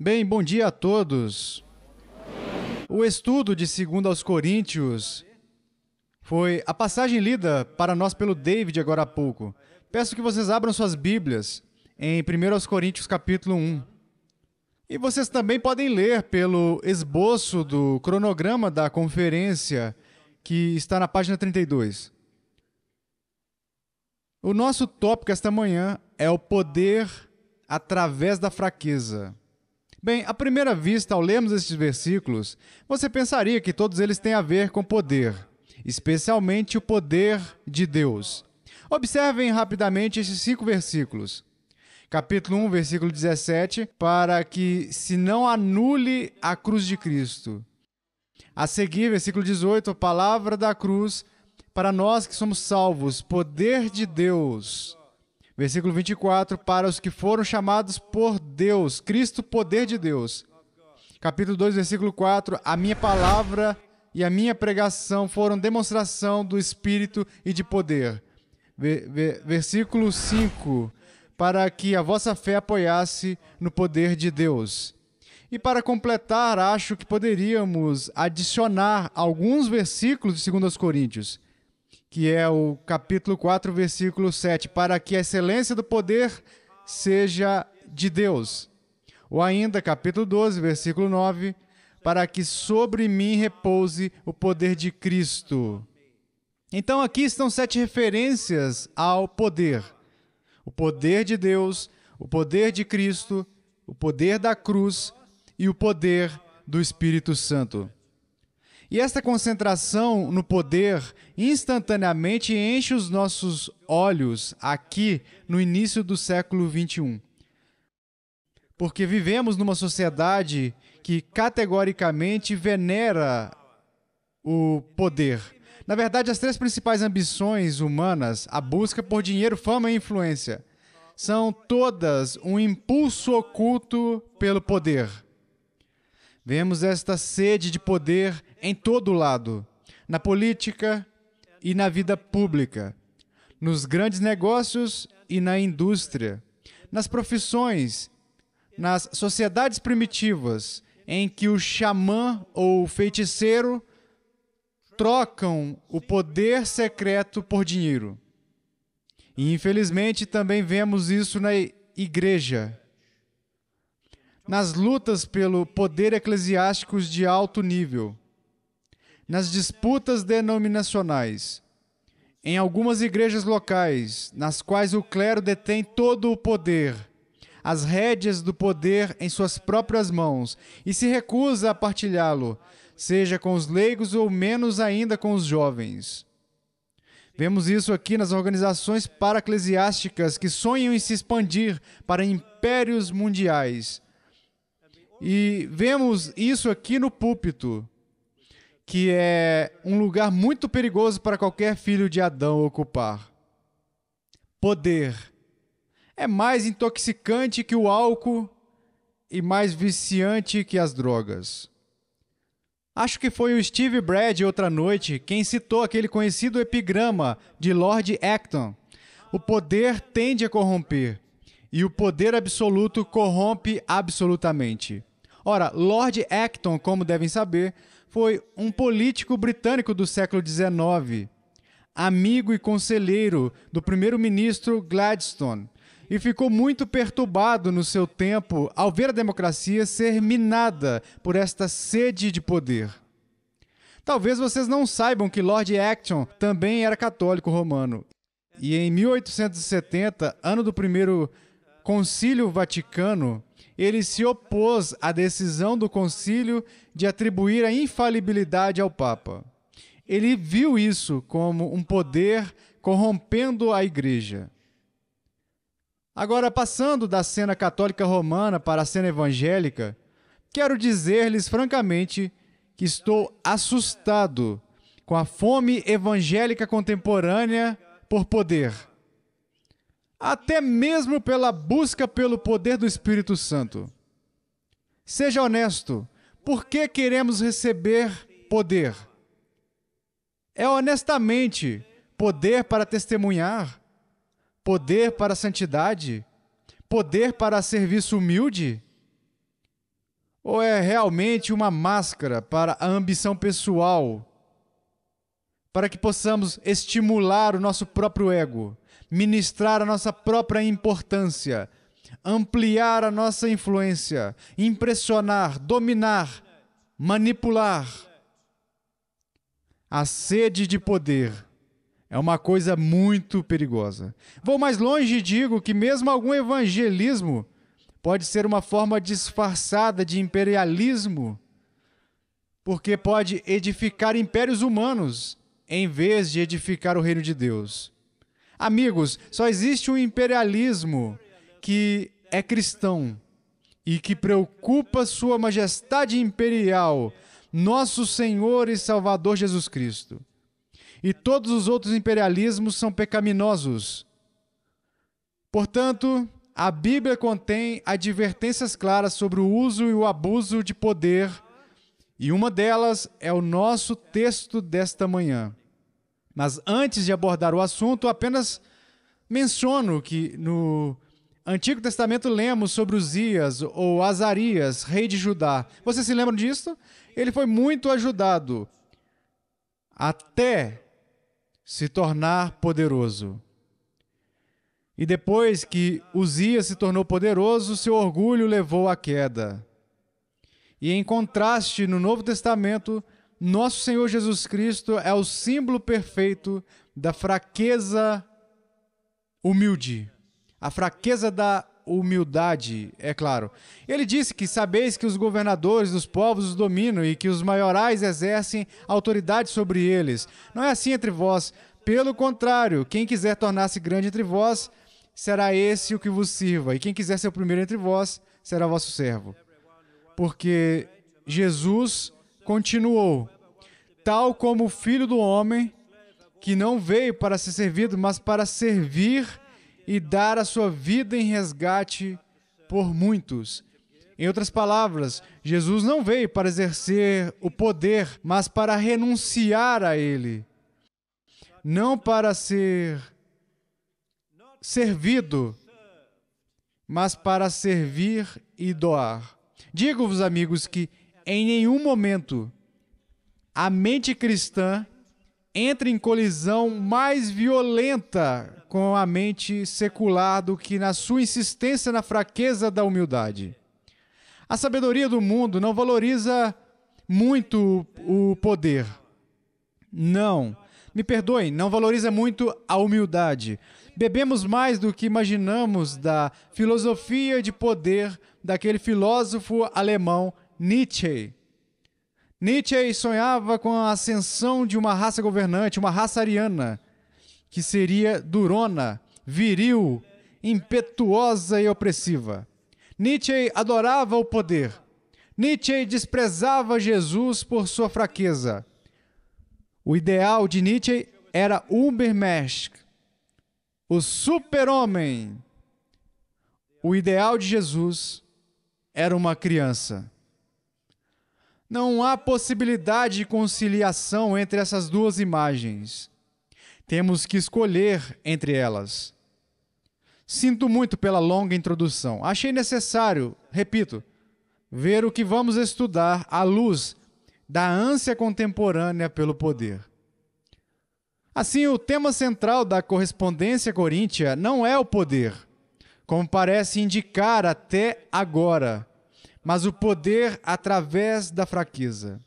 Bem, bom dia a todos. O estudo de 2 aos Coríntios foi a passagem lida para nós pelo David agora há pouco. Peço que vocês abram suas Bíblias em 1 aos Coríntios capítulo 1. E vocês também podem ler pelo esboço do cronograma da conferência que está na página 32. O nosso tópico esta manhã é o poder através da fraqueza. Bem, à primeira vista, ao lermos estes versículos, você pensaria que todos eles têm a ver com poder, especialmente o poder de Deus. Observem rapidamente esses cinco versículos. Capítulo 1, versículo 17, para que se não anule a cruz de Cristo. A seguir, versículo 18, a palavra da cruz, para nós que somos salvos, poder de Deus. Versículo 24: Para os que foram chamados por Deus, Cristo, poder de Deus. Capítulo 2, versículo 4: A minha palavra e a minha pregação foram demonstração do Espírito e de poder. Versículo 5: Para que a vossa fé apoiasse no poder de Deus. E para completar, acho que poderíamos adicionar alguns versículos de 2 Coríntios que é o capítulo 4, versículo 7, para que a excelência do poder seja de Deus. Ou ainda, capítulo 12, versículo 9, para que sobre mim repouse o poder de Cristo. Então aqui estão sete referências ao poder: o poder de Deus, o poder de Cristo, o poder da cruz e o poder do Espírito Santo. E esta concentração no poder instantaneamente enche os nossos olhos aqui no início do século 21. Porque vivemos numa sociedade que categoricamente venera o poder. Na verdade, as três principais ambições humanas, a busca por dinheiro, fama e influência, são todas um impulso oculto pelo poder. Vemos esta sede de poder em todo lado, na política e na vida pública, nos grandes negócios e na indústria, nas profissões, nas sociedades primitivas, em que o xamã ou o feiticeiro trocam o poder secreto por dinheiro. E infelizmente também vemos isso na igreja. Nas lutas pelo poder eclesiástico de alto nível nas disputas denominacionais, em algumas igrejas locais, nas quais o clero detém todo o poder, as rédeas do poder em suas próprias mãos e se recusa a partilhá-lo, seja com os leigos ou menos ainda com os jovens. Vemos isso aqui nas organizações paraclesiásticas que sonham em se expandir para impérios mundiais. E vemos isso aqui no púlpito que é um lugar muito perigoso para qualquer filho de Adão ocupar. Poder é mais intoxicante que o álcool e mais viciante que as drogas. Acho que foi o Steve Brad outra noite quem citou aquele conhecido epigrama de Lord Acton: O poder tende a corromper, e o poder absoluto corrompe absolutamente. Ora, Lord Acton, como devem saber, foi um político britânico do século XIX, amigo e conselheiro do primeiro-ministro Gladstone, e ficou muito perturbado no seu tempo ao ver a democracia ser minada por esta sede de poder. Talvez vocês não saibam que Lord Acton também era católico romano. E em 1870, ano do primeiro Concílio Vaticano, ele se opôs à decisão do concílio de atribuir a infalibilidade ao Papa. Ele viu isso como um poder corrompendo a Igreja. Agora, passando da cena católica romana para a cena evangélica, quero dizer-lhes francamente que estou assustado com a fome evangélica contemporânea por poder até mesmo pela busca pelo poder do Espírito Santo. Seja honesto. Por que queremos receber poder? É honestamente poder para testemunhar, poder para santidade, poder para serviço humilde? Ou é realmente uma máscara para a ambição pessoal, para que possamos estimular o nosso próprio ego, ministrar a nossa própria importância, ampliar a nossa influência, impressionar, dominar, manipular. A sede de poder é uma coisa muito perigosa. Vou mais longe e digo que, mesmo algum evangelismo, pode ser uma forma disfarçada de imperialismo, porque pode edificar impérios humanos em vez de edificar o reino de Deus. Amigos, só existe um imperialismo que é cristão e que preocupa Sua Majestade Imperial, nosso Senhor e Salvador Jesus Cristo. E todos os outros imperialismos são pecaminosos. Portanto, a Bíblia contém advertências claras sobre o uso e o abuso de poder, e uma delas é o nosso texto desta manhã. Mas antes de abordar o assunto, apenas menciono que no Antigo Testamento lemos sobre Uzias ou Azarias, rei de Judá. Vocês se lembram disso? Ele foi muito ajudado até se tornar poderoso. E depois que Uzias se tornou poderoso, seu orgulho levou à queda. E em contraste, no Novo Testamento, nosso Senhor Jesus Cristo é o símbolo perfeito da fraqueza humilde. A fraqueza da humildade, é claro. Ele disse que sabeis que os governadores dos povos os dominam e que os maiorais exercem autoridade sobre eles. Não é assim entre vós. Pelo contrário, quem quiser tornar-se grande entre vós, será esse o que vos sirva. E quem quiser ser o primeiro entre vós, será vosso servo. Porque Jesus continuou: Tal como o filho do homem, que não veio para ser servido, mas para servir e dar a sua vida em resgate por muitos. Em outras palavras, Jesus não veio para exercer o poder, mas para renunciar a ele. Não para ser servido, mas para servir e doar. Digo-vos, amigos, que em nenhum momento a mente cristã entra em colisão mais violenta com a mente secular do que na sua insistência na fraqueza da humildade. A sabedoria do mundo não valoriza muito o poder. Não. Me perdoem, não valoriza muito a humildade. Bebemos mais do que imaginamos da filosofia de poder daquele filósofo alemão Nietzsche. Nietzsche sonhava com a ascensão de uma raça governante, uma raça ariana, que seria durona, viril, impetuosa e opressiva. Nietzsche adorava o poder. Nietzsche desprezava Jesus por sua fraqueza. O ideal de Nietzsche era Ubermensch, o super-homem. O ideal de Jesus era uma criança. Não há possibilidade de conciliação entre essas duas imagens. Temos que escolher entre elas. Sinto muito pela longa introdução. Achei necessário, repito, ver o que vamos estudar à luz da ânsia contemporânea pelo poder. Assim, o tema central da correspondência coríntia não é o poder, como parece indicar até agora mas o poder através da fraqueza.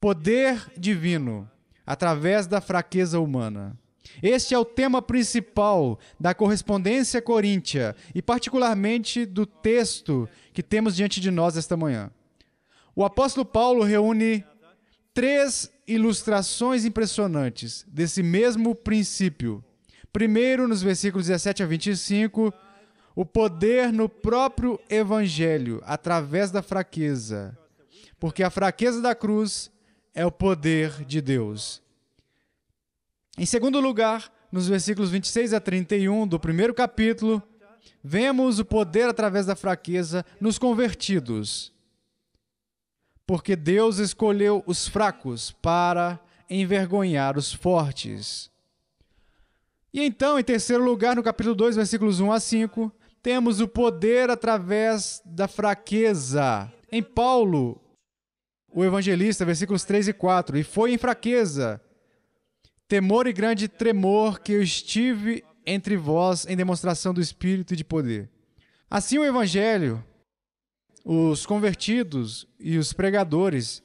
Poder divino através da fraqueza humana. Este é o tema principal da correspondência coríntia e, particularmente, do texto que temos diante de nós esta manhã. O apóstolo Paulo reúne três ilustrações impressionantes desse mesmo princípio. Primeiro, nos versículos 17 a 25, o poder no próprio Evangelho, através da fraqueza. Porque a fraqueza da cruz é o poder de Deus. Em segundo lugar, nos versículos 26 a 31 do primeiro capítulo, vemos o poder através da fraqueza nos convertidos. Porque Deus escolheu os fracos para envergonhar os fortes. E então, em terceiro lugar, no capítulo 2, versículos 1 a 5, temos o poder através da fraqueza. Em Paulo, o evangelista, versículos 3 e 4: E foi em fraqueza, temor e grande tremor que eu estive entre vós em demonstração do Espírito e de poder. Assim, o evangelho, os convertidos e os pregadores,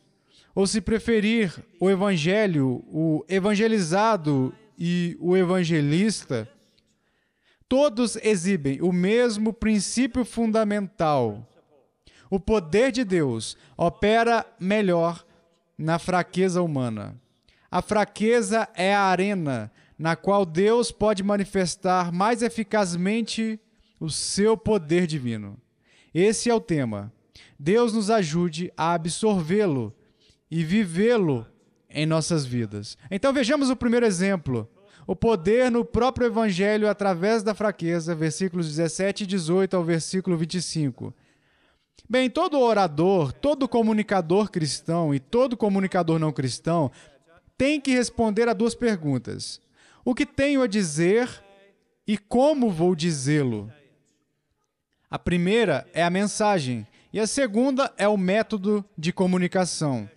ou se preferir, o evangelho, o evangelizado e o evangelista, todos exibem o mesmo princípio fundamental. O poder de Deus opera melhor na fraqueza humana. A fraqueza é a arena na qual Deus pode manifestar mais eficazmente o seu poder divino. Esse é o tema. Deus nos ajude a absorvê-lo e vivê-lo em nossas vidas. Então vejamos o primeiro exemplo o poder no próprio Evangelho através da fraqueza, versículos 17 e 18 ao versículo 25. Bem, todo orador, todo comunicador cristão e todo comunicador não cristão tem que responder a duas perguntas: o que tenho a dizer e como vou dizê-lo? A primeira é a mensagem e a segunda é o método de comunicação.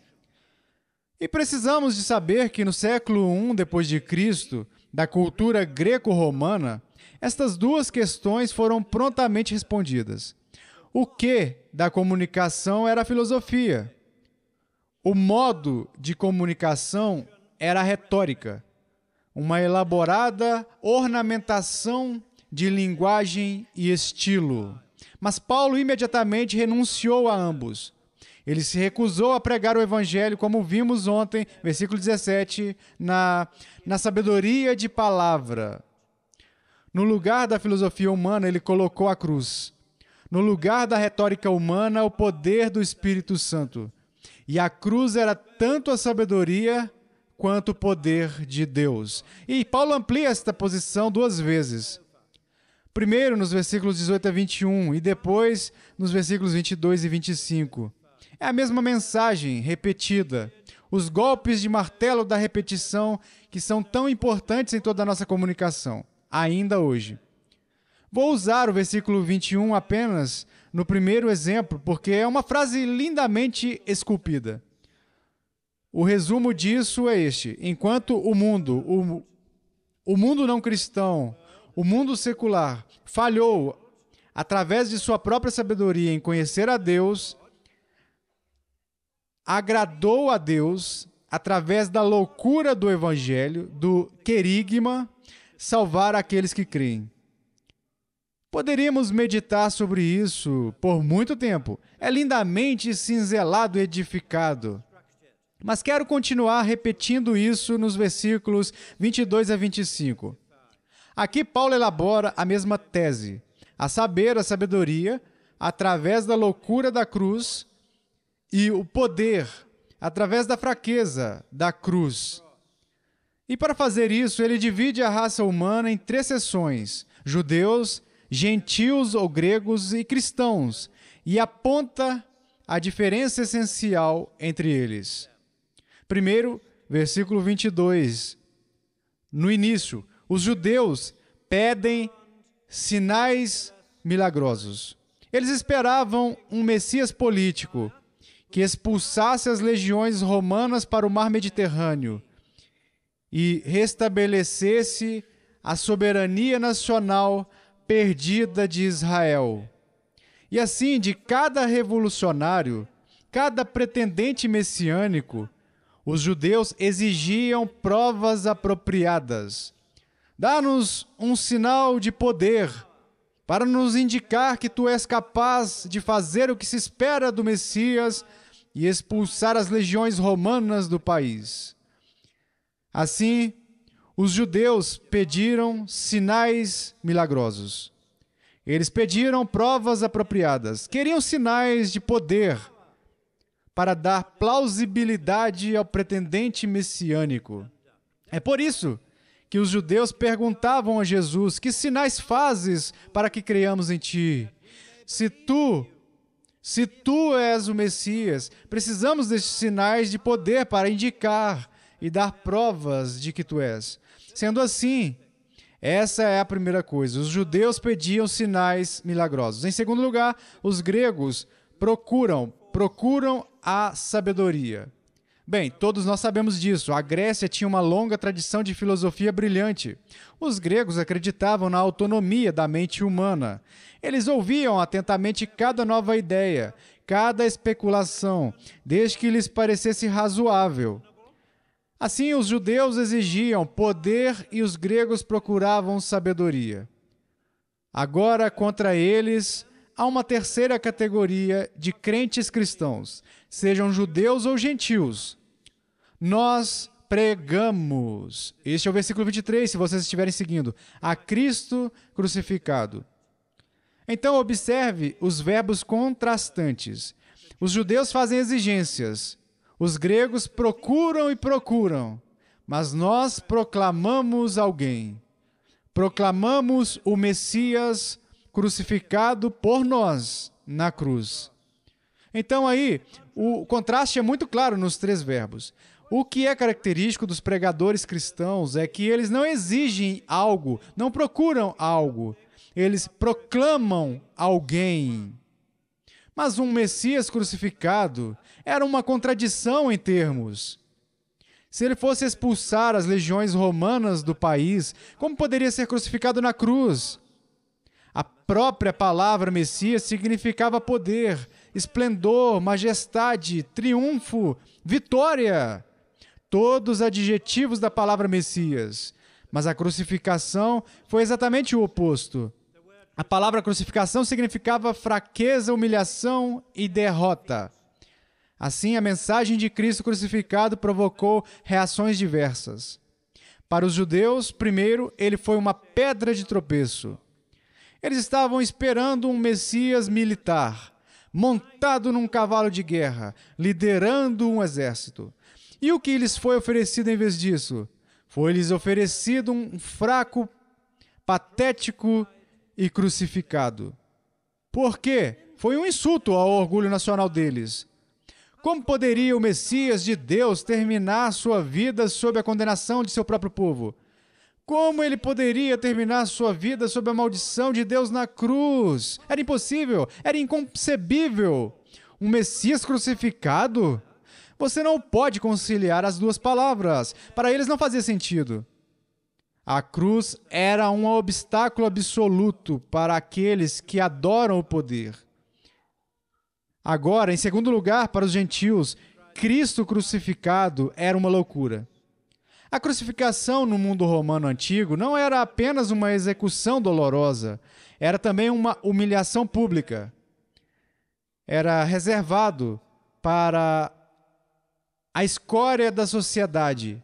E precisamos de saber que no século I depois de Cristo, da cultura greco-romana, estas duas questões foram prontamente respondidas. O que da comunicação era a filosofia? O modo de comunicação era a retórica, uma elaborada ornamentação de linguagem e estilo. Mas Paulo imediatamente renunciou a ambos ele se recusou a pregar o evangelho, como vimos ontem, versículo 17, na, na sabedoria de palavra. No lugar da filosofia humana, ele colocou a cruz. No lugar da retórica humana, o poder do Espírito Santo. E a cruz era tanto a sabedoria quanto o poder de Deus. E Paulo amplia esta posição duas vezes. Primeiro nos versículos 18 a 21 e depois nos versículos 22 e 25. É a mesma mensagem repetida. Os golpes de martelo da repetição que são tão importantes em toda a nossa comunicação, ainda hoje. Vou usar o versículo 21 apenas no primeiro exemplo, porque é uma frase lindamente esculpida. O resumo disso é este: enquanto o mundo, o, o mundo não cristão, o mundo secular, falhou através de sua própria sabedoria em conhecer a Deus, agradou a Deus através da loucura do evangelho, do querigma, salvar aqueles que creem. Poderíamos meditar sobre isso por muito tempo. É lindamente cinzelado e edificado. Mas quero continuar repetindo isso nos versículos 22 a 25. Aqui Paulo elabora a mesma tese, a saber, a sabedoria, através da loucura da cruz, e o poder através da fraqueza da cruz. E para fazer isso, ele divide a raça humana em três seções: judeus, gentios ou gregos e cristãos, e aponta a diferença essencial entre eles. Primeiro, versículo 22. No início, os judeus pedem sinais milagrosos. Eles esperavam um Messias político, que expulsasse as legiões romanas para o mar Mediterrâneo e restabelecesse a soberania nacional perdida de Israel. E assim, de cada revolucionário, cada pretendente messiânico, os judeus exigiam provas apropriadas. Dá-nos um sinal de poder para nos indicar que tu és capaz de fazer o que se espera do Messias e expulsar as legiões romanas do país. Assim, os judeus pediram sinais milagrosos. Eles pediram provas apropriadas, queriam sinais de poder para dar plausibilidade ao pretendente messiânico. É por isso que os judeus perguntavam a Jesus: Que sinais fazes para que creiamos em ti? Se tu se tu és o Messias, precisamos destes sinais de poder para indicar e dar provas de que tu és. Sendo assim, essa é a primeira coisa. Os judeus pediam sinais milagrosos. Em segundo lugar, os gregos procuram, procuram a sabedoria. Bem, todos nós sabemos disso. A Grécia tinha uma longa tradição de filosofia brilhante. Os gregos acreditavam na autonomia da mente humana. Eles ouviam atentamente cada nova ideia, cada especulação, desde que lhes parecesse razoável. Assim, os judeus exigiam poder e os gregos procuravam sabedoria. Agora, contra eles, há uma terceira categoria de crentes cristãos, sejam judeus ou gentios. Nós pregamos. Este é o versículo 23, se vocês estiverem seguindo. A Cristo crucificado. Então, observe os verbos contrastantes. Os judeus fazem exigências, os gregos procuram e procuram, mas nós proclamamos alguém. Proclamamos o Messias crucificado por nós na cruz. Então aí, o contraste é muito claro nos três verbos. O que é característico dos pregadores cristãos é que eles não exigem algo, não procuram algo. Eles proclamam alguém. Mas um Messias crucificado era uma contradição em termos. Se ele fosse expulsar as legiões romanas do país, como poderia ser crucificado na cruz? própria palavra Messias significava poder, esplendor, majestade, triunfo, vitória. Todos adjetivos da palavra Messias. Mas a crucificação foi exatamente o oposto. A palavra crucificação significava fraqueza, humilhação e derrota. Assim, a mensagem de Cristo crucificado provocou reações diversas. Para os judeus, primeiro, ele foi uma pedra de tropeço. Eles estavam esperando um Messias militar, montado num cavalo de guerra, liderando um exército. E o que lhes foi oferecido em vez disso? Foi-lhes oferecido um fraco, patético e crucificado. Por quê? Foi um insulto ao orgulho nacional deles. Como poderia o Messias de Deus terminar sua vida sob a condenação de seu próprio povo? Como ele poderia terminar sua vida sob a maldição de Deus na cruz? Era impossível, era inconcebível. Um Messias crucificado? Você não pode conciliar as duas palavras. Para eles não fazia sentido. A cruz era um obstáculo absoluto para aqueles que adoram o poder. Agora, em segundo lugar, para os gentios, Cristo crucificado era uma loucura. A crucificação no mundo romano antigo não era apenas uma execução dolorosa, era também uma humilhação pública. Era reservado para a escória da sociedade.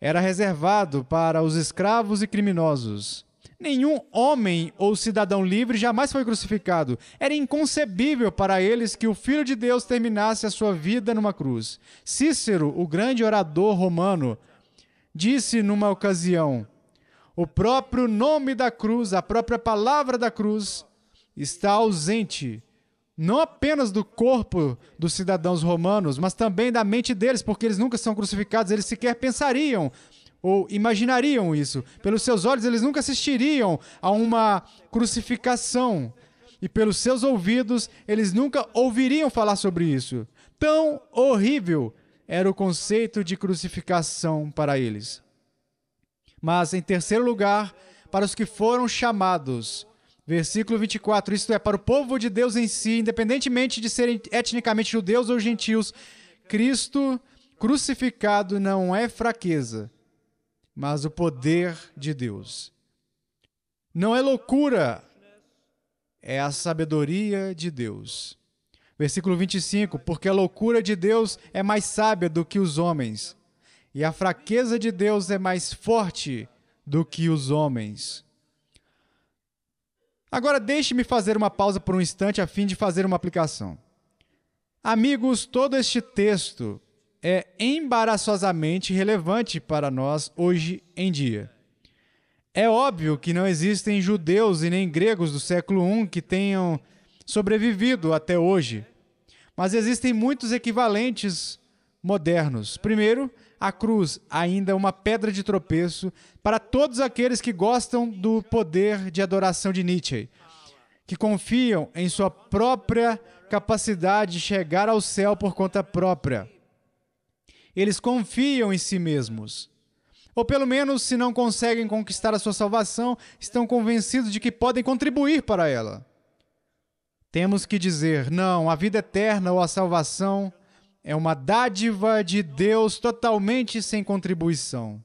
Era reservado para os escravos e criminosos. Nenhum homem ou cidadão livre jamais foi crucificado. Era inconcebível para eles que o Filho de Deus terminasse a sua vida numa cruz. Cícero, o grande orador romano, disse numa ocasião: o próprio nome da cruz, a própria palavra da cruz, está ausente não apenas do corpo dos cidadãos romanos, mas também da mente deles, porque eles nunca são crucificados, eles sequer pensariam ou imaginariam isso. Pelos seus olhos, eles nunca assistiriam a uma crucificação. E pelos seus ouvidos, eles nunca ouviriam falar sobre isso. Tão horrível era o conceito de crucificação para eles. Mas, em terceiro lugar, para os que foram chamados. Versículo 24: Isto é, para o povo de Deus em si, independentemente de serem etnicamente judeus ou gentios, Cristo crucificado não é fraqueza, mas o poder de Deus. Não é loucura, é a sabedoria de Deus. Versículo 25: Porque a loucura de Deus é mais sábia do que os homens, e a fraqueza de Deus é mais forte do que os homens. Agora deixe-me fazer uma pausa por um instante a fim de fazer uma aplicação. Amigos, todo este texto é embaraçosamente relevante para nós hoje em dia. É óbvio que não existem judeus e nem gregos do século I que tenham sobrevivido até hoje, mas existem muitos equivalentes modernos. Primeiro, a cruz, ainda uma pedra de tropeço para todos aqueles que gostam do poder de adoração de Nietzsche, que confiam em sua própria capacidade de chegar ao céu por conta própria. Eles confiam em si mesmos. Ou pelo menos, se não conseguem conquistar a sua salvação, estão convencidos de que podem contribuir para ela. Temos que dizer: não, a vida eterna ou a salvação é uma dádiva de Deus totalmente sem contribuição.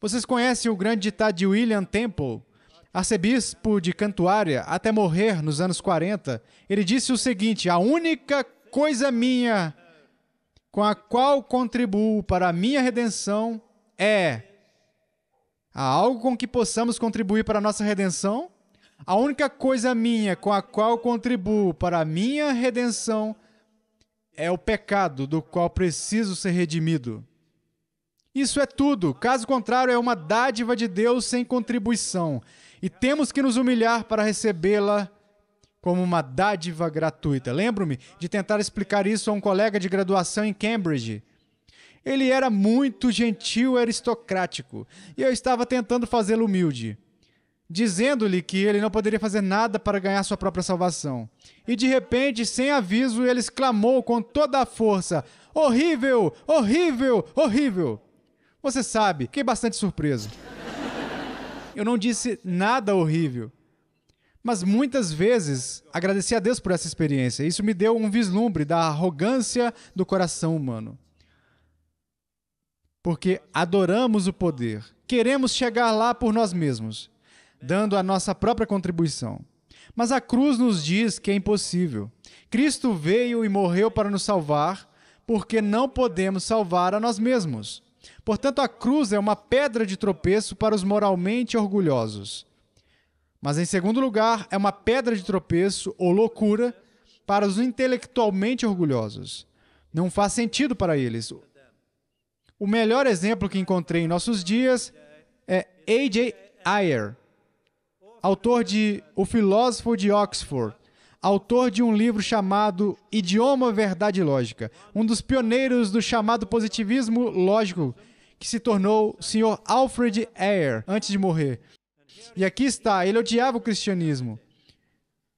Vocês conhecem o grande ditado de William Temple, arcebispo de Cantuária, até morrer nos anos 40? Ele disse o seguinte: A única coisa minha com a qual contribuo para a minha redenção é. Há algo com que possamos contribuir para a nossa redenção? A única coisa minha com a qual contribuo para a minha redenção é o pecado do qual preciso ser redimido. Isso é tudo. Caso contrário, é uma dádiva de Deus sem contribuição. E temos que nos humilhar para recebê-la como uma dádiva gratuita. Lembro-me de tentar explicar isso a um colega de graduação em Cambridge. Ele era muito gentil aristocrático e eu estava tentando fazê-lo humilde dizendo-lhe que ele não poderia fazer nada para ganhar sua própria salvação. E de repente, sem aviso, ele exclamou com toda a força: Horrível! Horrível! Horrível! Você sabe, fiquei bastante surpreso. Eu não disse nada horrível. Mas muitas vezes agradeci a Deus por essa experiência. Isso me deu um vislumbre da arrogância do coração humano. Porque adoramos o poder, queremos chegar lá por nós mesmos dando a nossa própria contribuição. Mas a cruz nos diz que é impossível. Cristo veio e morreu para nos salvar, porque não podemos salvar a nós mesmos. Portanto, a cruz é uma pedra de tropeço para os moralmente orgulhosos. Mas, em segundo lugar, é uma pedra de tropeço ou loucura para os intelectualmente orgulhosos. Não faz sentido para eles. O melhor exemplo que encontrei em nossos dias é A.J. Ayer, autor de O Filósofo de Oxford, autor de um livro chamado Idioma, Verdade e Lógica, um dos pioneiros do chamado positivismo lógico, que se tornou o Sr. Alfred Ayer antes de morrer. E aqui está, ele odiava o cristianismo.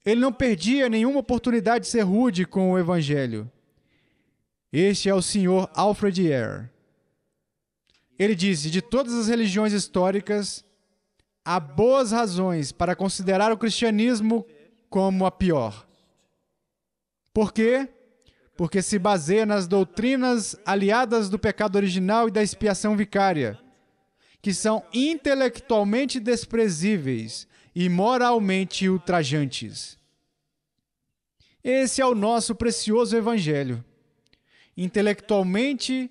Ele não perdia nenhuma oportunidade de ser rude com o evangelho. Este é o Sr. Alfred Ayer. Ele disse: de todas as religiões históricas, há boas razões para considerar o cristianismo como a pior. Por quê? Porque se baseia nas doutrinas aliadas do pecado original e da expiação vicária, que são intelectualmente desprezíveis e moralmente ultrajantes. Esse é o nosso precioso evangelho. Intelectualmente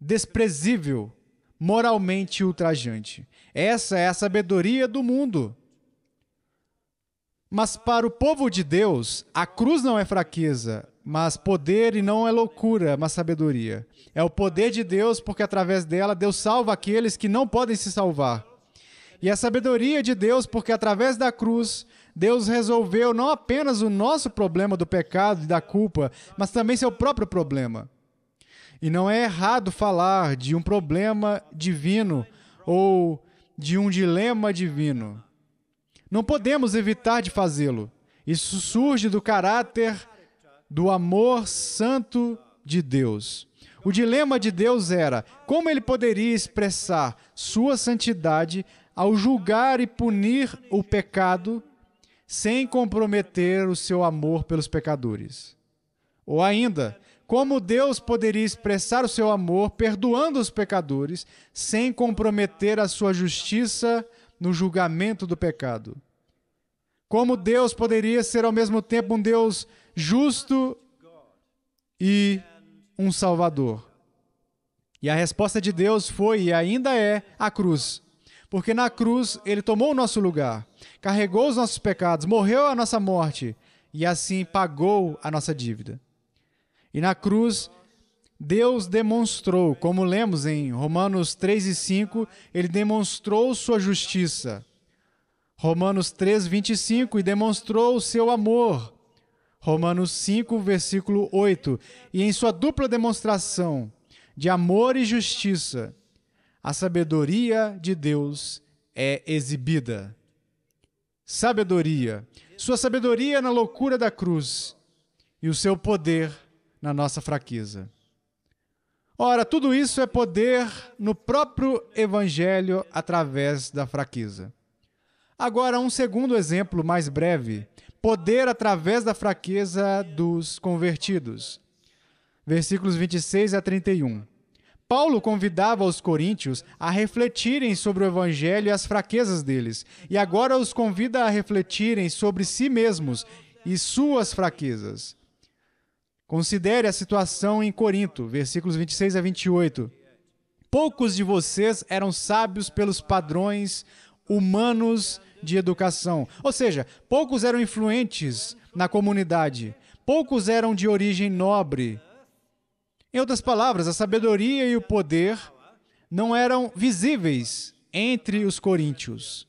desprezível, moralmente ultrajante. Essa é a sabedoria do mundo. Mas para o povo de Deus, a cruz não é fraqueza, mas poder e não é loucura, mas sabedoria. É o poder de Deus, porque através dela Deus salva aqueles que não podem se salvar. E a sabedoria de Deus, porque através da cruz Deus resolveu não apenas o nosso problema do pecado e da culpa, mas também seu próprio problema. E não é errado falar de um problema divino ou de um dilema divino. Não podemos evitar de fazê-lo. Isso surge do caráter do amor santo de Deus. O dilema de Deus era como ele poderia expressar sua santidade ao julgar e punir o pecado sem comprometer o seu amor pelos pecadores. Ou ainda, como Deus poderia expressar o seu amor perdoando os pecadores sem comprometer a sua justiça no julgamento do pecado? Como Deus poderia ser ao mesmo tempo um Deus justo e um Salvador? E a resposta de Deus foi e ainda é a cruz. Porque na cruz ele tomou o nosso lugar, carregou os nossos pecados, morreu a nossa morte e assim pagou a nossa dívida. E na cruz, Deus demonstrou, como lemos em Romanos 3 e 5, ele demonstrou sua justiça. Romanos 3, 25, e demonstrou o seu amor. Romanos 5, versículo 8. E em sua dupla demonstração de amor e justiça, a sabedoria de Deus é exibida. Sabedoria. Sua sabedoria na loucura da cruz e o seu poder na nossa fraqueza. Ora, tudo isso é poder no próprio Evangelho através da fraqueza. Agora, um segundo exemplo mais breve: poder através da fraqueza dos convertidos. Versículos 26 a 31. Paulo convidava os coríntios a refletirem sobre o evangelho e as fraquezas deles, e agora os convida a refletirem sobre si mesmos e suas fraquezas. Considere a situação em Corinto, versículos 26 a 28. Poucos de vocês eram sábios pelos padrões humanos de educação. Ou seja, poucos eram influentes na comunidade, poucos eram de origem nobre. Em outras palavras, a sabedoria e o poder não eram visíveis entre os coríntios.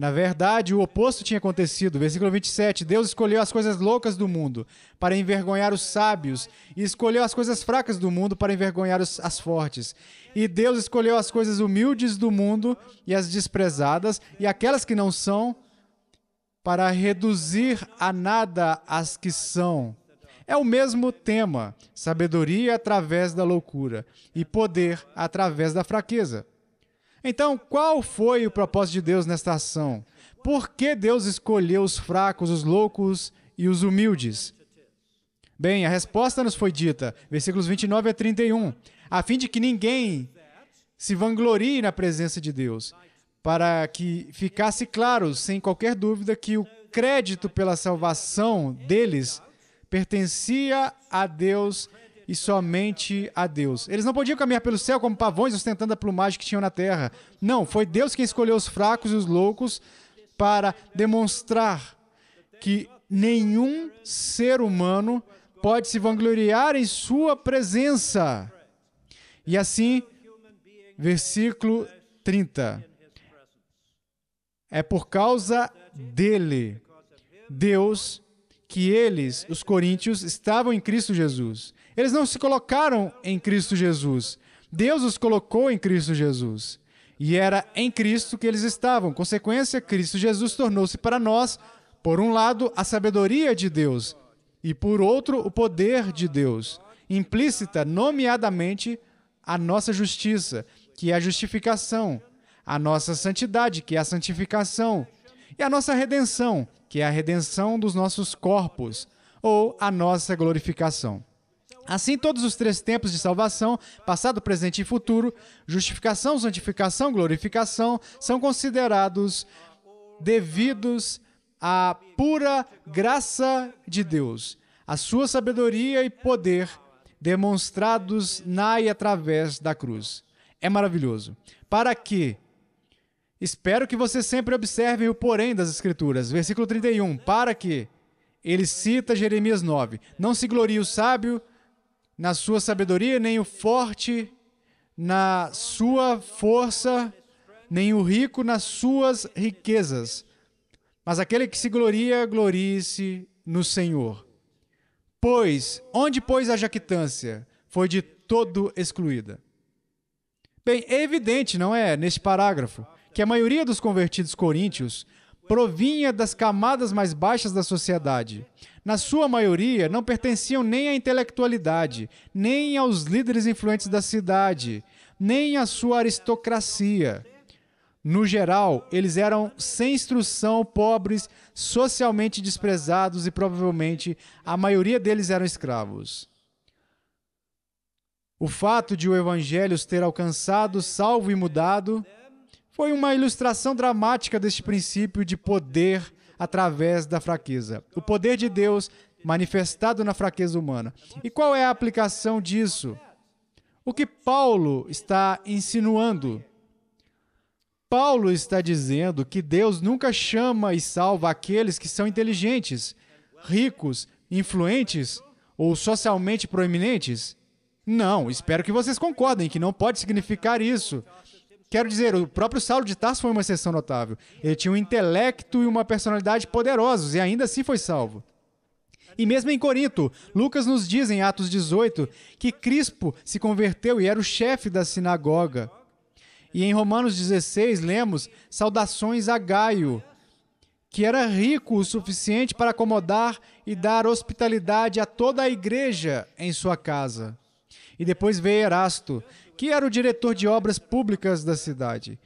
Na verdade, o oposto tinha acontecido. Versículo 27. Deus escolheu as coisas loucas do mundo para envergonhar os sábios, e escolheu as coisas fracas do mundo para envergonhar os, as fortes. E Deus escolheu as coisas humildes do mundo e as desprezadas, e aquelas que não são, para reduzir a nada as que são. É o mesmo tema: sabedoria através da loucura e poder através da fraqueza. Então, qual foi o propósito de Deus nesta ação? Por que Deus escolheu os fracos, os loucos e os humildes? Bem, a resposta nos foi dita, versículos 29 a 31, a fim de que ninguém se vanglorie na presença de Deus, para que ficasse claro, sem qualquer dúvida, que o crédito pela salvação deles pertencia a Deus e somente a Deus. Eles não podiam caminhar pelo céu como pavões ostentando a plumagem que tinham na terra. Não, foi Deus quem escolheu os fracos e os loucos para demonstrar que nenhum ser humano pode se vangloriar em sua presença. E assim, versículo 30. É por causa dele, Deus, que eles, os coríntios, estavam em Cristo Jesus, eles não se colocaram em Cristo Jesus. Deus os colocou em Cristo Jesus. E era em Cristo que eles estavam. Consequência, Cristo Jesus tornou-se para nós, por um lado, a sabedoria de Deus, e por outro, o poder de Deus, implícita, nomeadamente, a nossa justiça, que é a justificação, a nossa santidade, que é a santificação, e a nossa redenção, que é a redenção dos nossos corpos, ou a nossa glorificação. Assim, todos os três tempos de salvação, passado, presente e futuro, justificação, santificação, glorificação, são considerados devidos à pura graça de Deus, à sua sabedoria e poder demonstrados na e através da cruz. É maravilhoso. Para que Espero que vocês sempre observem o porém das Escrituras. Versículo 31. Para que ele cita Jeremias 9. Não se glorie o sábio, na sua sabedoria, nem o forte na sua força, nem o rico nas suas riquezas. Mas aquele que se gloria, glorie-se no Senhor. Pois, onde, pois, a jactância foi de todo excluída? Bem, é evidente, não é, neste parágrafo, que a maioria dos convertidos coríntios provinha das camadas mais baixas da sociedade. Na sua maioria, não pertenciam nem à intelectualidade, nem aos líderes influentes da cidade, nem à sua aristocracia. No geral, eles eram sem instrução, pobres, socialmente desprezados e provavelmente a maioria deles eram escravos. O fato de o evangelho ter alcançado, salvo e mudado foi uma ilustração dramática deste princípio de poder através da fraqueza. O poder de Deus manifestado na fraqueza humana. E qual é a aplicação disso? O que Paulo está insinuando? Paulo está dizendo que Deus nunca chama e salva aqueles que são inteligentes, ricos, influentes ou socialmente proeminentes? Não, espero que vocês concordem que não pode significar isso. Quero dizer, o próprio Saulo de Tarso foi uma exceção notável. Ele tinha um intelecto e uma personalidade poderosos e ainda assim foi salvo. E mesmo em Corinto, Lucas nos diz em Atos 18 que Crispo se converteu e era o chefe da sinagoga. E em Romanos 16 lemos saudações a Gaio, que era rico o suficiente para acomodar e dar hospitalidade a toda a igreja em sua casa. E depois veio Erasto, que era o diretor de obras públicas da cidade.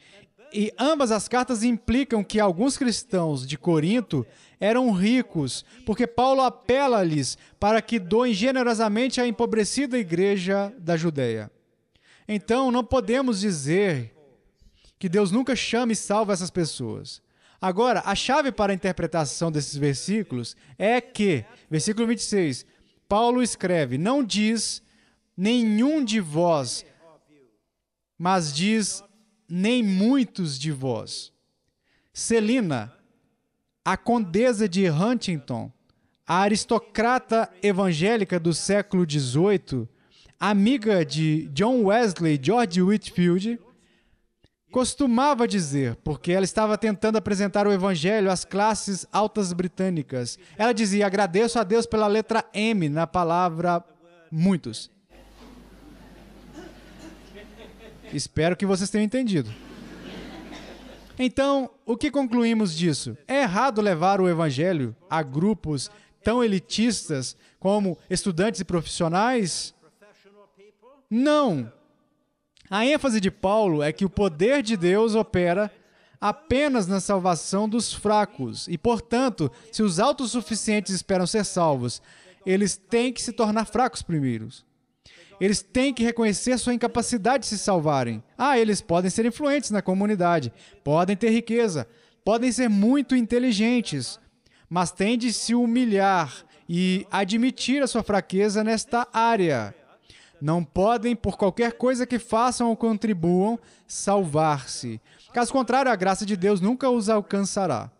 E ambas as cartas implicam que alguns cristãos de Corinto eram ricos, porque Paulo apela-lhes para que doem generosamente à empobrecida igreja da Judéia. Então, não podemos dizer que Deus nunca chama e salva essas pessoas. Agora, a chave para a interpretação desses versículos é que, versículo 26, Paulo escreve: Não diz nenhum de vós mas diz: nem muitos de vós. Celina, a condesa de Huntington, a aristocrata evangélica do século XVIII, amiga de John Wesley George Whitfield, costumava dizer, porque ela estava tentando apresentar o evangelho às classes altas britânicas. Ela dizia: "Agradeço a Deus pela letra M na palavra muitos. Espero que vocês tenham entendido. Então, o que concluímos disso? É errado levar o evangelho a grupos tão elitistas como estudantes e profissionais? Não. A ênfase de Paulo é que o poder de Deus opera apenas na salvação dos fracos. E, portanto, se os autossuficientes esperam ser salvos, eles têm que se tornar fracos primeiros. Eles têm que reconhecer sua incapacidade de se salvarem. Ah, eles podem ser influentes na comunidade, podem ter riqueza, podem ser muito inteligentes, mas têm de se humilhar e admitir a sua fraqueza nesta área. Não podem, por qualquer coisa que façam ou contribuam, salvar-se. Caso contrário, a graça de Deus nunca os alcançará.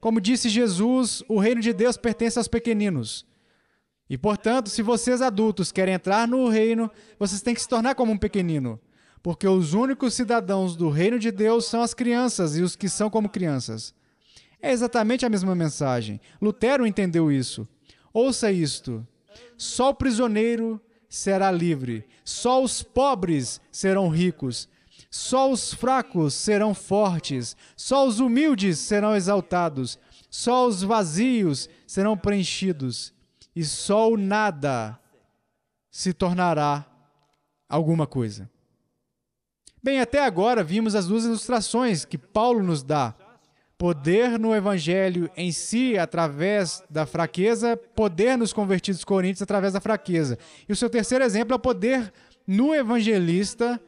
Como disse Jesus, o reino de Deus pertence aos pequeninos. E portanto, se vocês adultos querem entrar no reino, vocês têm que se tornar como um pequenino, porque os únicos cidadãos do reino de Deus são as crianças e os que são como crianças. É exatamente a mesma mensagem. Lutero entendeu isso. Ouça isto: só o prisioneiro será livre, só os pobres serão ricos, só os fracos serão fortes, só os humildes serão exaltados, só os vazios serão preenchidos e só o nada se tornará alguma coisa. Bem, até agora vimos as duas ilustrações que Paulo nos dá. Poder no Evangelho em si, através da fraqueza, poder nos convertidos coríntios através da fraqueza. E o seu terceiro exemplo é o poder no evangelista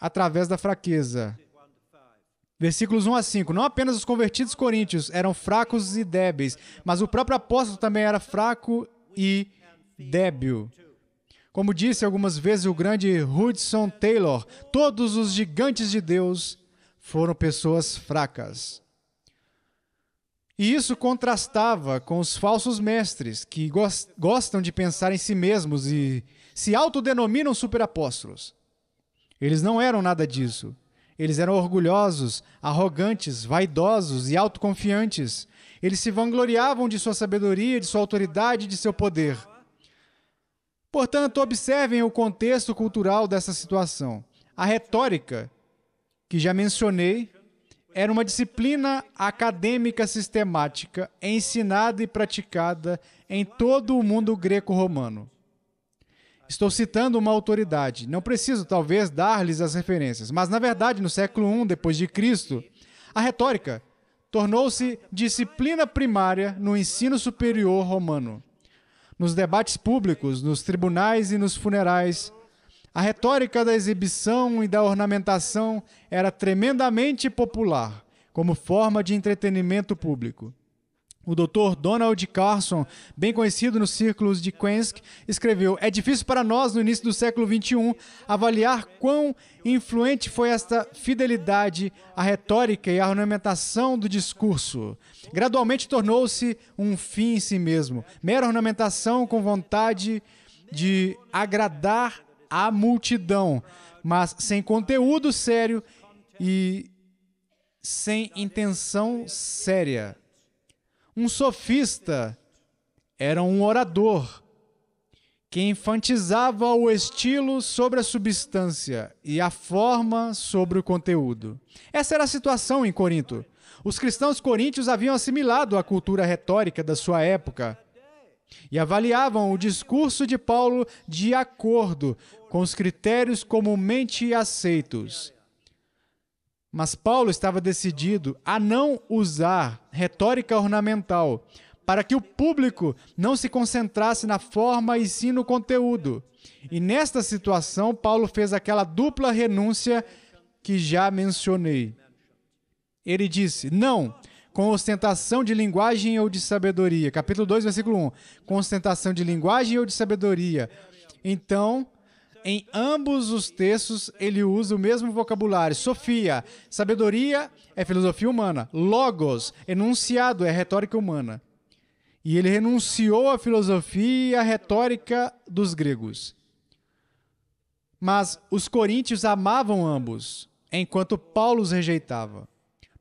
através da fraqueza. Versículos 1 a 5. Não apenas os convertidos coríntios eram fracos e débeis, mas o próprio apóstolo também era fraco e débil. Como disse algumas vezes o grande Hudson Taylor, todos os gigantes de Deus foram pessoas fracas. E isso contrastava com os falsos mestres, que gostam de pensar em si mesmos e se autodenominam superapóstolos. Eles não eram nada disso. Eles eram orgulhosos, arrogantes, vaidosos e autoconfiantes. Eles se vangloriavam de sua sabedoria, de sua autoridade e de seu poder. Portanto, observem o contexto cultural dessa situação. A retórica, que já mencionei, era uma disciplina acadêmica sistemática ensinada e praticada em todo o mundo greco-romano. Estou citando uma autoridade. Não preciso, talvez, dar-lhes as referências. Mas, na verdade, no século I depois de Cristo, a retórica tornou-se disciplina primária no ensino superior romano. Nos debates públicos, nos tribunais e nos funerais, a retórica da exibição e da ornamentação era tremendamente popular como forma de entretenimento público. O doutor Donald Carson, bem conhecido nos círculos de Quensk, escreveu: É difícil para nós, no início do século XXI, avaliar quão influente foi esta fidelidade à retórica e à ornamentação do discurso. Gradualmente tornou-se um fim em si mesmo, mera ornamentação com vontade de agradar à multidão, mas sem conteúdo sério e sem intenção séria. Um sofista era um orador que enfatizava o estilo sobre a substância e a forma sobre o conteúdo. Essa era a situação em Corinto. Os cristãos coríntios haviam assimilado a cultura retórica da sua época e avaliavam o discurso de Paulo de acordo com os critérios comumente aceitos. Mas Paulo estava decidido a não usar retórica ornamental para que o público não se concentrasse na forma e sim no conteúdo. E nesta situação, Paulo fez aquela dupla renúncia que já mencionei. Ele disse: Não, com ostentação de linguagem ou de sabedoria. Capítulo 2, versículo 1. Com ostentação de linguagem ou de sabedoria. Então, em ambos os textos, ele usa o mesmo vocabulário. Sofia, sabedoria é filosofia humana. Logos, enunciado, é retórica humana. E ele renunciou à filosofia e à retórica dos gregos. Mas os coríntios amavam ambos, enquanto Paulo os rejeitava.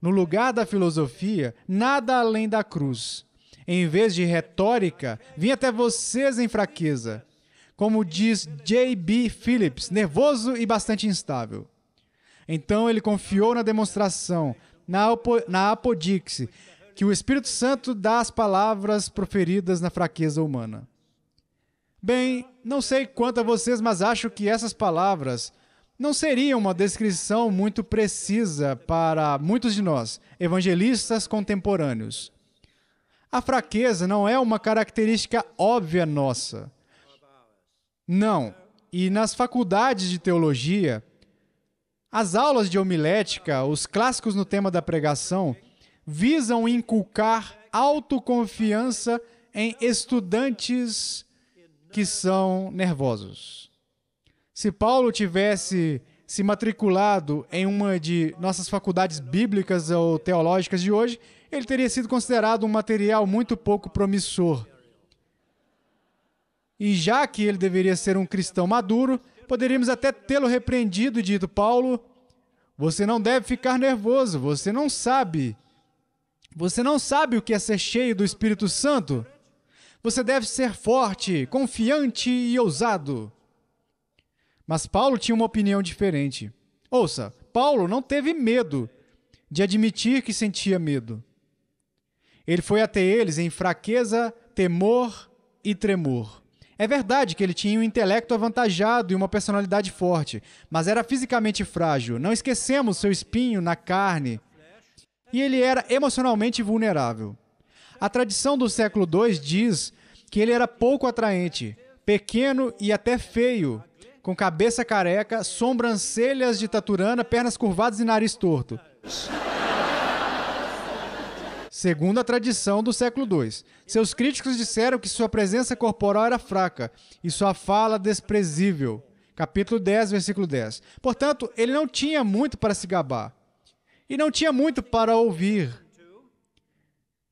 No lugar da filosofia, nada além da cruz. Em vez de retórica, vim até vocês em fraqueza como diz J.B. Phillips, nervoso e bastante instável. Então ele confiou na demonstração, na, apo, na apodixe, que o Espírito Santo dá as palavras proferidas na fraqueza humana. Bem, não sei quanto a vocês, mas acho que essas palavras não seriam uma descrição muito precisa para muitos de nós, evangelistas contemporâneos. A fraqueza não é uma característica óbvia nossa. Não. E nas faculdades de teologia, as aulas de homilética, os clássicos no tema da pregação, visam inculcar autoconfiança em estudantes que são nervosos. Se Paulo tivesse se matriculado em uma de nossas faculdades bíblicas ou teológicas de hoje, ele teria sido considerado um material muito pouco promissor. E já que ele deveria ser um cristão maduro, poderíamos até tê-lo repreendido e dito: Paulo, você não deve ficar nervoso, você não sabe. Você não sabe o que é ser cheio do Espírito Santo. Você deve ser forte, confiante e ousado. Mas Paulo tinha uma opinião diferente. Ouça, Paulo não teve medo de admitir que sentia medo. Ele foi até eles em fraqueza, temor e tremor. É verdade que ele tinha um intelecto avantajado e uma personalidade forte, mas era fisicamente frágil. Não esquecemos seu espinho na carne. E ele era emocionalmente vulnerável. A tradição do século II diz que ele era pouco atraente, pequeno e até feio, com cabeça careca, sobrancelhas de taturana, pernas curvadas e nariz torto segundo a tradição do século II. Seus críticos disseram que sua presença corporal era fraca e sua fala desprezível. Capítulo 10, versículo 10. Portanto, ele não tinha muito para se gabar e não tinha muito para ouvir.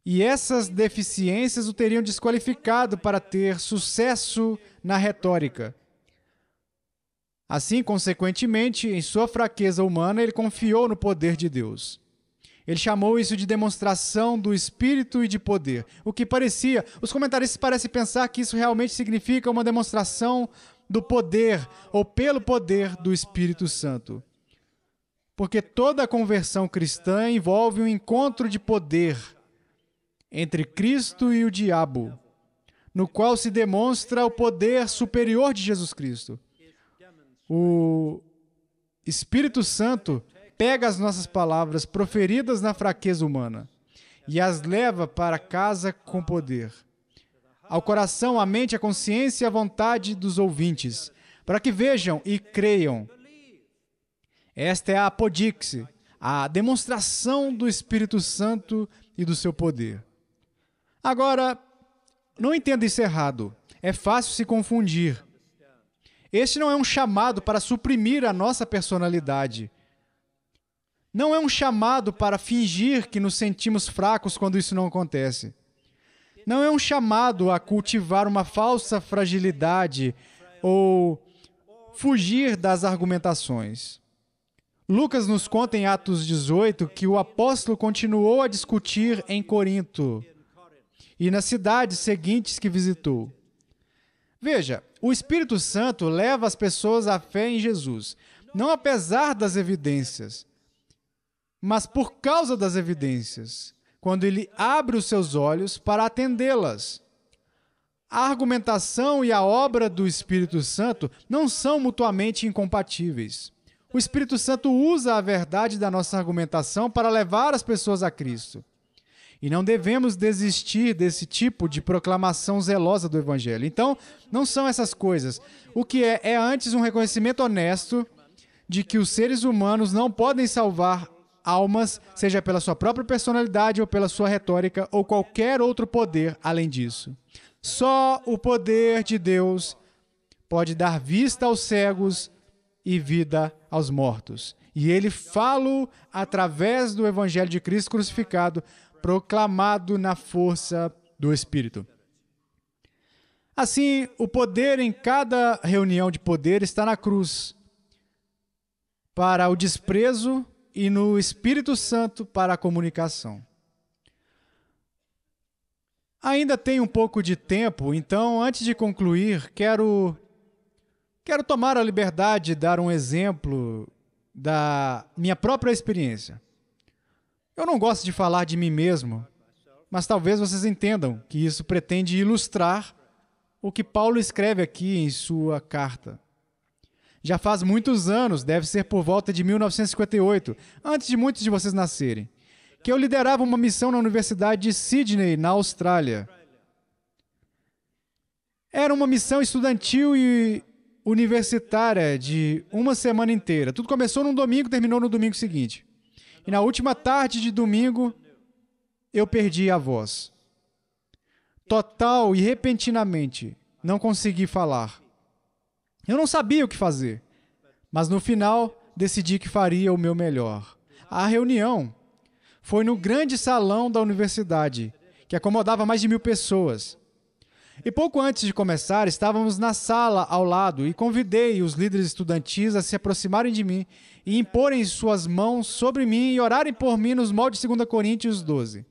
E essas deficiências o teriam desqualificado para ter sucesso na retórica. Assim, consequentemente, em sua fraqueza humana, ele confiou no poder de Deus. Ele chamou isso de demonstração do espírito e de poder. O que parecia, os comentaristas parecem pensar que isso realmente significa uma demonstração do poder ou pelo poder do Espírito Santo. Porque toda conversão cristã envolve um encontro de poder entre Cristo e o diabo, no qual se demonstra o poder superior de Jesus Cristo. O Espírito Santo pega as nossas palavras proferidas na fraqueza humana e as leva para casa com poder. Ao coração, à mente, à consciência e à vontade dos ouvintes, para que vejam e creiam. Esta é a apodixe, a demonstração do Espírito Santo e do seu poder. Agora, não entenda isso errado. É fácil se confundir. Este não é um chamado para suprimir a nossa personalidade, não é um chamado para fingir que nos sentimos fracos quando isso não acontece. Não é um chamado a cultivar uma falsa fragilidade ou fugir das argumentações. Lucas nos conta em Atos 18 que o apóstolo continuou a discutir em Corinto e nas cidades seguintes que visitou. Veja, o Espírito Santo leva as pessoas à fé em Jesus, não apesar das evidências mas por causa das evidências, quando ele abre os seus olhos para atendê-las. A argumentação e a obra do Espírito Santo não são mutuamente incompatíveis. O Espírito Santo usa a verdade da nossa argumentação para levar as pessoas a Cristo. E não devemos desistir desse tipo de proclamação zelosa do Evangelho. Então, não são essas coisas. O que é, é antes um reconhecimento honesto de que os seres humanos não podem salvar almas, seja pela sua própria personalidade ou pela sua retórica ou qualquer outro poder além disso. Só o poder de Deus pode dar vista aos cegos e vida aos mortos. E ele fala através do evangelho de Cristo crucificado, proclamado na força do Espírito. Assim, o poder em cada reunião de poder está na cruz, para o desprezo e no Espírito Santo para a comunicação. Ainda tem um pouco de tempo, então antes de concluir, quero quero tomar a liberdade de dar um exemplo da minha própria experiência. Eu não gosto de falar de mim mesmo, mas talvez vocês entendam que isso pretende ilustrar o que Paulo escreve aqui em sua carta. Já faz muitos anos, deve ser por volta de 1958, antes de muitos de vocês nascerem, que eu liderava uma missão na Universidade de Sydney, na Austrália. Era uma missão estudantil e universitária de uma semana inteira. Tudo começou num domingo, terminou no domingo seguinte. E na última tarde de domingo, eu perdi a voz. Total e repentinamente, não consegui falar. Eu não sabia o que fazer, mas no final decidi que faria o meu melhor. A reunião foi no grande salão da universidade, que acomodava mais de mil pessoas. E pouco antes de começar, estávamos na sala ao lado e convidei os líderes estudantis a se aproximarem de mim e imporem suas mãos sobre mim e orarem por mim nos moldes de 2 Coríntios 12.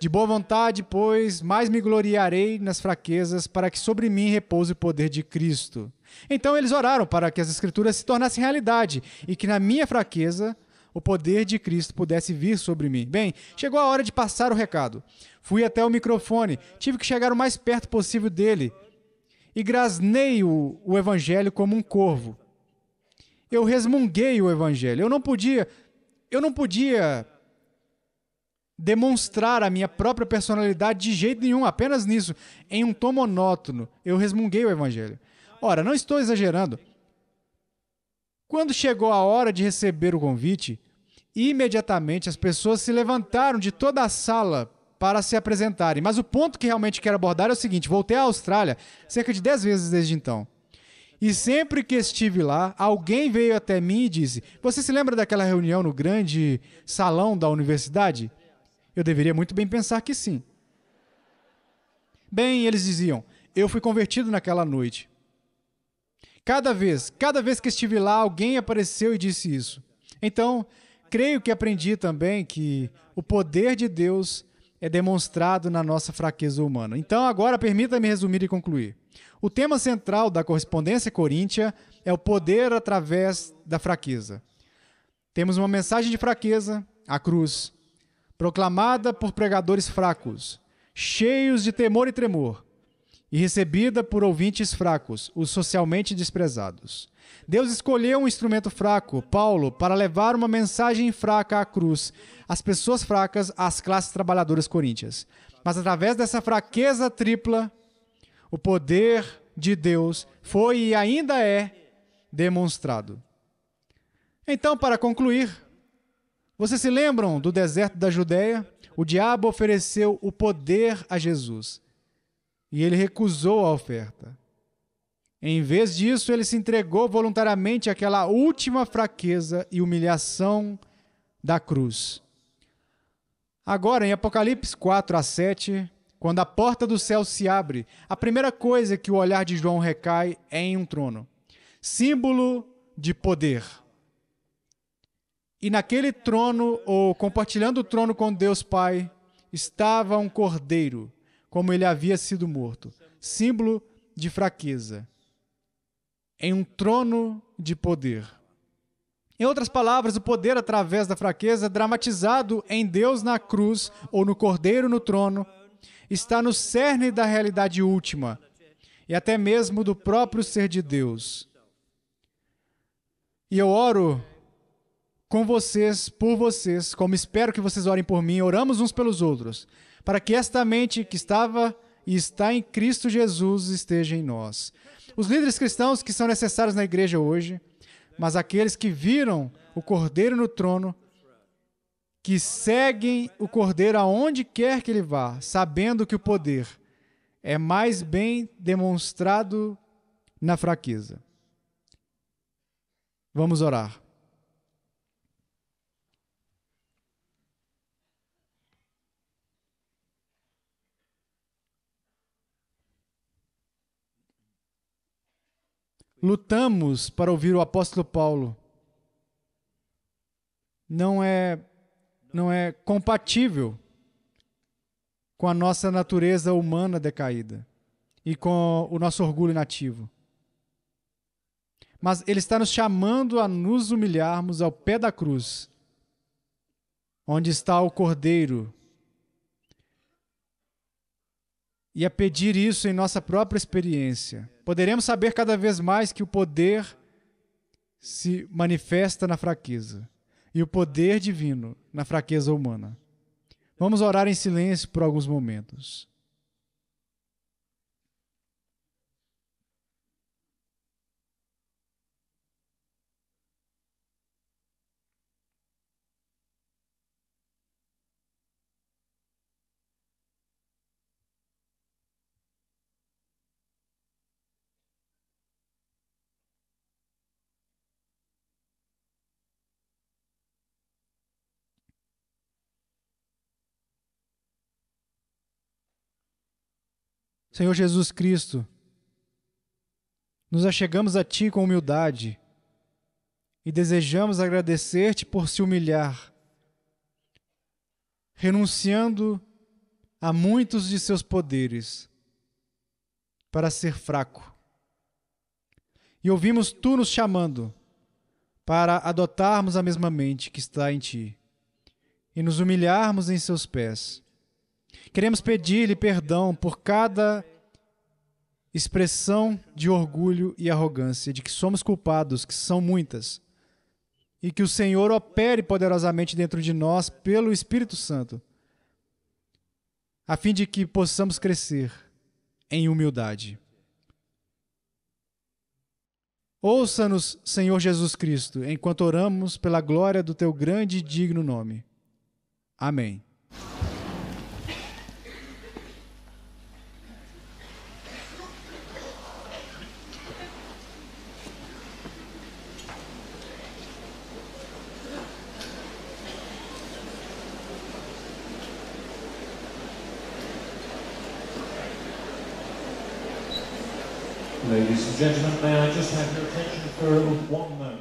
De boa vontade, pois, mais me gloriarei nas fraquezas, para que sobre mim repouse o poder de Cristo. Então eles oraram para que as Escrituras se tornassem realidade e que na minha fraqueza o poder de Cristo pudesse vir sobre mim. Bem, chegou a hora de passar o recado. Fui até o microfone, tive que chegar o mais perto possível dele e grasnei o, o evangelho como um corvo. Eu resmunguei o evangelho. Eu não podia, eu não podia demonstrar a minha própria personalidade de jeito nenhum, apenas nisso, em um tom monótono. Eu resmunguei o evangelho. Ora, não estou exagerando. Quando chegou a hora de receber o convite, imediatamente as pessoas se levantaram de toda a sala para se apresentarem. Mas o ponto que realmente quero abordar é o seguinte: voltei à Austrália cerca de 10 vezes desde então. E sempre que estive lá, alguém veio até mim e disse: Você se lembra daquela reunião no grande salão da universidade? Eu deveria muito bem pensar que sim. Bem, eles diziam: Eu fui convertido naquela noite. Cada vez, cada vez que estive lá, alguém apareceu e disse isso. Então, creio que aprendi também que o poder de Deus é demonstrado na nossa fraqueza humana. Então, agora permita-me resumir e concluir. O tema central da correspondência coríntia é o poder através da fraqueza. Temos uma mensagem de fraqueza, a cruz, proclamada por pregadores fracos, cheios de temor e tremor e recebida por ouvintes fracos, os socialmente desprezados. Deus escolheu um instrumento fraco, Paulo, para levar uma mensagem fraca à cruz, às pessoas fracas, às classes trabalhadoras coríntias. Mas através dessa fraqueza tripla, o poder de Deus foi e ainda é demonstrado. Então, para concluir, vocês se lembram do deserto da Judéia? O diabo ofereceu o poder a Jesus e ele recusou a oferta. Em vez disso, ele se entregou voluntariamente àquela última fraqueza e humilhação da cruz. Agora, em Apocalipse 4 a 7, quando a porta do céu se abre, a primeira coisa que o olhar de João recai é em um trono símbolo de poder. E naquele trono, ou compartilhando o trono com Deus Pai, estava um cordeiro como ele havia sido morto símbolo de fraqueza em um trono de poder. Em outras palavras, o poder através da fraqueza, dramatizado em Deus na cruz ou no Cordeiro no trono, está no cerne da realidade última e até mesmo do próprio ser de Deus. E eu oro com vocês, por vocês, como espero que vocês orem por mim, oramos uns pelos outros, para que esta mente que estava e está em Cristo Jesus esteja em nós. Os líderes cristãos que são necessários na igreja hoje, mas aqueles que viram o Cordeiro no trono, que seguem o Cordeiro aonde quer que ele vá, sabendo que o poder é mais bem demonstrado na fraqueza. Vamos orar. lutamos para ouvir o apóstolo Paulo. Não é não é compatível com a nossa natureza humana decaída e com o nosso orgulho nativo. Mas ele está nos chamando a nos humilharmos ao pé da cruz, onde está o Cordeiro. E a é pedir isso em nossa própria experiência Poderemos saber cada vez mais que o poder se manifesta na fraqueza e o poder divino na fraqueza humana. Vamos orar em silêncio por alguns momentos. Senhor Jesus Cristo, nos achegamos a Ti com humildade e desejamos agradecer-te por se humilhar, renunciando a muitos de seus poderes para ser fraco. E ouvimos Tu nos chamando para adotarmos a mesma mente que está em Ti e nos humilharmos em Seus pés Queremos pedir-lhe perdão por cada expressão de orgulho e arrogância, de que somos culpados, que são muitas, e que o Senhor opere poderosamente dentro de nós pelo Espírito Santo, a fim de que possamos crescer em humildade. Ouça-nos, Senhor Jesus Cristo, enquanto oramos pela glória do teu grande e digno nome. Amém. ladies and gentlemen. May I just have your attention for one moment?